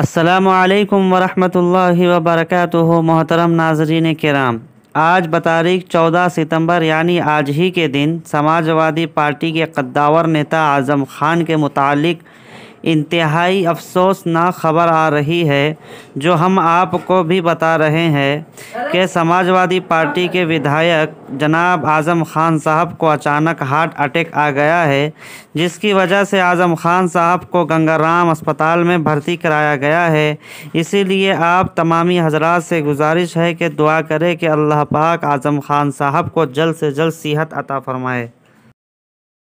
असलकम वरहमल वबरक मोहतरम नाजरीन कराम आज बतारीख चौदह सितंबर यानी आज ही के दिन समाजवादी पार्टी के कद्दावर नेता आज़म खान के मुतालिक़ इंतहाई अफसोसनाक खबर आ रही है जो हम आपको भी बता रहे हैं कि समाजवादी पार्टी के विधायक जनाब आज़म खान साहब को अचानक हार्ट अटैक आ गया है जिसकी वजह से आज़म खान साहब को गंगाराम अस्पताल में भर्ती कराया गया है इसीलिए आप तमामी हजरात से गुजारिश है कि दुआ करें कि अल्लाह पाक आज़म खान साहब को जल्द से जल्द सेहत अता फ़रमाए